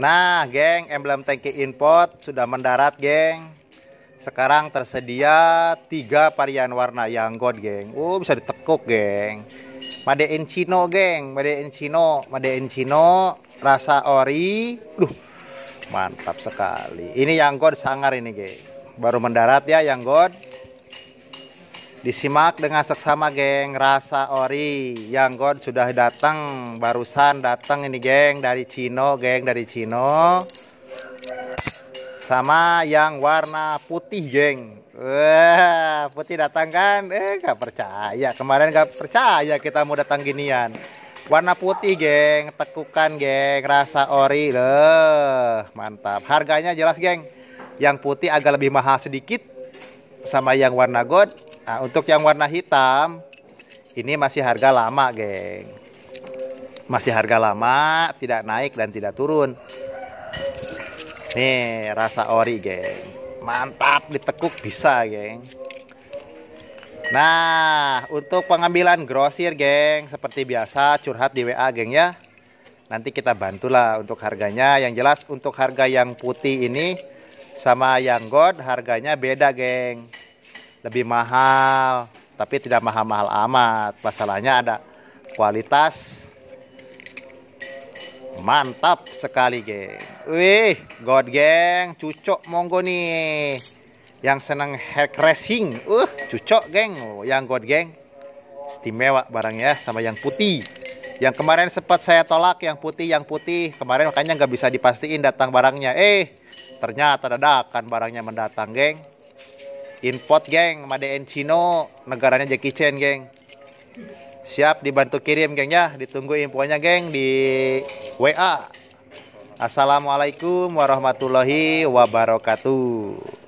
Nah, geng, emblem tangki import sudah mendarat, geng. Sekarang tersedia tiga varian warna yang god, geng. Uh, bisa ditekuk, geng. Made in Cino, geng. Made in Cino, Made in Cino, rasa ori. Duh, mantap sekali. Ini yang god sangar ini, geng. Baru mendarat ya yang god. Disimak dengan seksama geng Rasa Ori Yang God sudah datang Barusan datang ini geng Dari Cino geng dari Cino Sama yang warna putih geng Wah putih datang kan Eh gak percaya Kemarin gak percaya kita mau datang ginian Warna putih geng Tekukan geng Rasa Ori Loh mantap Harganya jelas geng Yang putih agak lebih mahal sedikit Sama yang warna gold Nah, untuk yang warna hitam ini masih harga lama, geng. Masih harga lama, tidak naik dan tidak turun. Nih, rasa ori, geng. Mantap ditekuk bisa, geng. Nah, untuk pengambilan grosir, geng, seperti biasa curhat di WA, geng ya. Nanti kita bantulah untuk harganya. Yang jelas untuk harga yang putih ini sama yang gold harganya beda, geng lebih mahal tapi tidak mahal-mahal amat masalahnya ada kualitas mantap sekali geng wih god geng cucok monggo nih yang seneng hack racing uh cucok geng oh, yang god geng istimewa barangnya sama yang putih yang kemarin sempat saya tolak yang putih yang putih kemarin makanya nggak bisa dipastiin datang barangnya eh ternyata dadakan barangnya mendatang geng Import geng, Made in Cino, negaranya Jackie Chan geng. Siap dibantu kirim geng ya, ditunggu infonya geng di WA. Assalamualaikum warahmatullahi wabarakatuh.